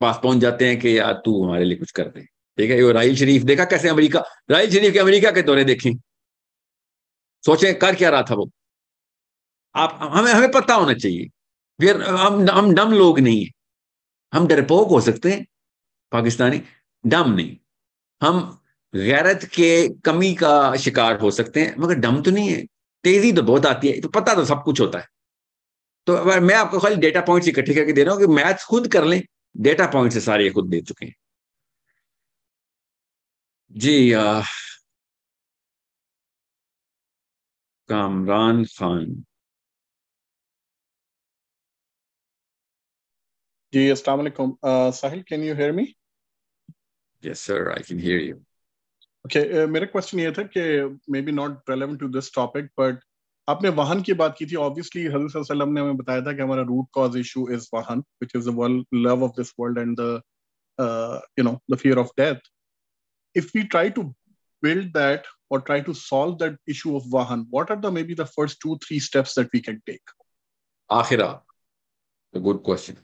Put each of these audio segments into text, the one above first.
पास पहुंच जाते हैं कि यार तू हमारे लिए कुछ कर दे ठीक है ये राहल शरीफ देखा कैसे अमेरिका राहल शरीफ के अमेरिका के दौरे देखें सोचें कर क्या रहा था वो आप हमें हमें पता होना चाहिए फिर हम हम डम लोग नहीं हैं हम डरपोक हो सकते हैं पाकिस्तानी डम नहीं हम गैरत के कमी का शिकार हो सकते हैं मगर डम तो नहीं है तेजी तो बहुत आती है तो पता तो सब कुछ होता है तो मैं आपको खाली डेटा पॉइंट्स इकट्ठे करके दे रहा हूँ कि मैथ खुद कर लें डेटा पॉइंट से सारे खुद दे चुके हैं जी आ, कामरान खान जी अस्सलाम वालेकुम Sahil can you hear me yes sir I can hear you okay मेरा क्वेश्चन ये था कि may be not relevant to this topic but आपने वाहन की बात की थी ऑब्वियसली हजरत वसल्लम ने हमें बताया था कि हमारा रूट कॉज इशू इज वाहन which is the love of this world and the you know the fear of death if we try to build that और try to solve that issue of वाहन what are the may be the first two three steps that we can take A good question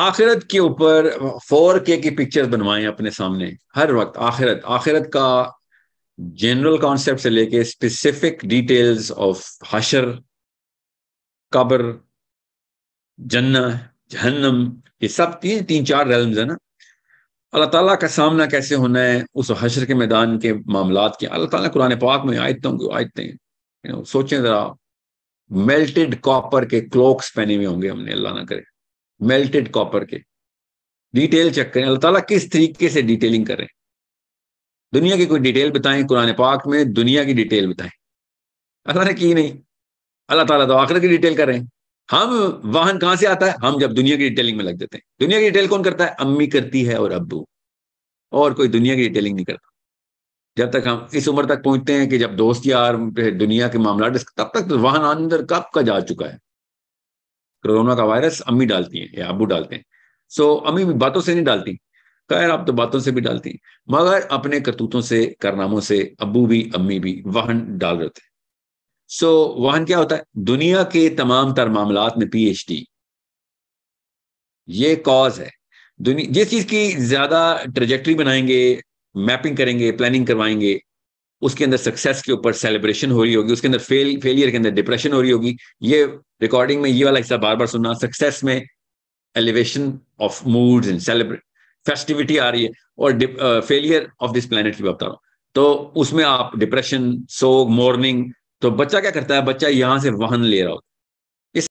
आखिरत के ऊपर four के की pictures बनवाएं अपने सामने हर वक्त आखिरत आखिरत का जनरल कॉन्सेप्ट से लेके स्पेसिफिक डिटेल्स ऑफ हशर कब्र जन्ना जहन्नम ये सब तीन तीन चार रेलम्स है ना अल्लाह ताला का सामना कैसे होना है उस हशर के मैदान के मामला के अल्लाह ताला कुरान पाक में आयतों की आयतें you know, सोचें ज़रा मेल्टेड कॉपर के क्लोक्स पहने हुए होंगे हमने अल्लाह ना करे मेल्टेड कॉपर के डिटेल चेक करें अल्लाह ताला किस तरीके से डिटेलिंग करें दुनिया की कोई डिटेल बताएं कुरान पाक में दुनिया की डिटेल बताएं अल्लाह ने की नहीं अल्लाह ताला तो आखिर की डिटेल कर रहे हैं हम वाहन कहां से आता है हम जब दुनिया की डिटेलिंग में लग जाते हैं दुनिया की डिटेल कौन करता है अम्मी करती है और अबू और कोई दुनिया की डिटेलिंग नहीं करता जब तक हम इस उम्र तक पहुंचते हैं कि जब दोस्त यार दुनिया के मामला तब तक तो वाहन अंदर कब का जा चुका है कोरोना का वायरस अम्मी डालती है या अबू डालते हैं सो अम्मी बातों से नहीं डालती खैर आप तो बातों से भी डालती मगर अपने करतूतों से कारनामों से अबू भी अम्मी भी वाहन डाल रहे थे सो so, वाहन क्या होता है दुनिया के तमाम तर मामला में पीएचडी ये कॉज है दुनिया जिस चीज की ज्यादा ट्रेजेक्ट्री बनाएंगे मैपिंग करेंगे प्लानिंग करवाएंगे उसके अंदर सक्सेस के ऊपर सेलिब्रेशन हो रही होगी उसके अंदर फेल फेलियर के अंदर डिप्रेशन हो रही होगी ये रिकॉर्डिंग में ये वाला हिस्सा बार बार सुनना सक्सेस में elevation of moods and celebrate festivity आ रही है और फेलियर ऑफ दिस प्लेनेट की बता रहा हूँ तो उसमें आप डिप्रेशन सोग मॉर्निंग तो बच्चा क्या करता है बच्चा यहां से वाहन ले रहा होता